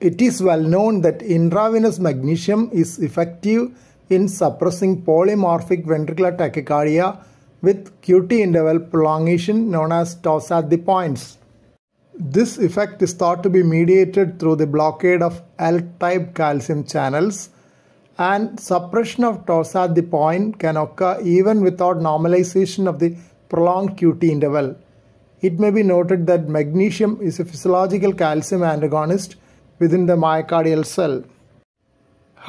It is well known that intravenous magnesium is effective in suppressing polymorphic ventricular tachycardia with QT interval prolongation known as toss at the points. This effect is thought to be mediated through the blockade of L-type calcium channels and suppression of toss at the point can occur even without normalization of the prolonged QT interval. It may be noted that magnesium is a physiological calcium antagonist within the myocardial cell.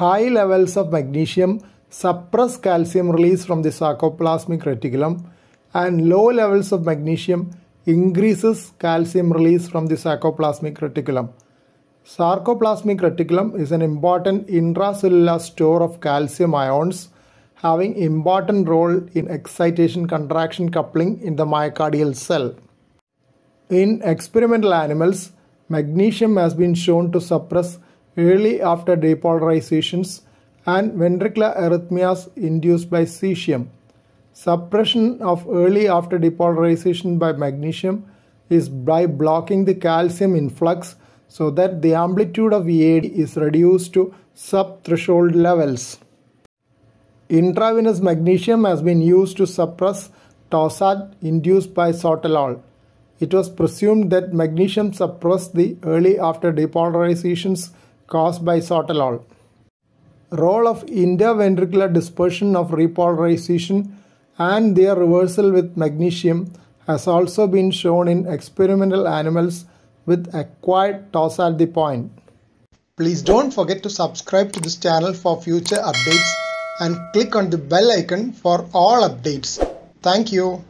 High levels of magnesium suppress calcium release from the sarcoplasmic reticulum and low levels of magnesium increases calcium release from the sarcoplasmic reticulum. Sarcoplasmic reticulum is an important intracellular store of calcium ions having important role in excitation contraction coupling in the myocardial cell. In experimental animals, Magnesium has been shown to suppress early after depolarizations and ventricular arrhythmias induced by cesium. Suppression of early after depolarization by magnesium is by blocking the calcium influx so that the amplitude of EAD is reduced to sub-threshold levels. Intravenous magnesium has been used to suppress torsade induced by sotalol. It was presumed that magnesium suppressed the early after depolarizations caused by sotalol. Role of interventricular dispersion of repolarization and their reversal with magnesium has also been shown in experimental animals with acquired toss at point. Please don't forget to subscribe to this channel for future updates and click on the bell icon for all updates. Thank you.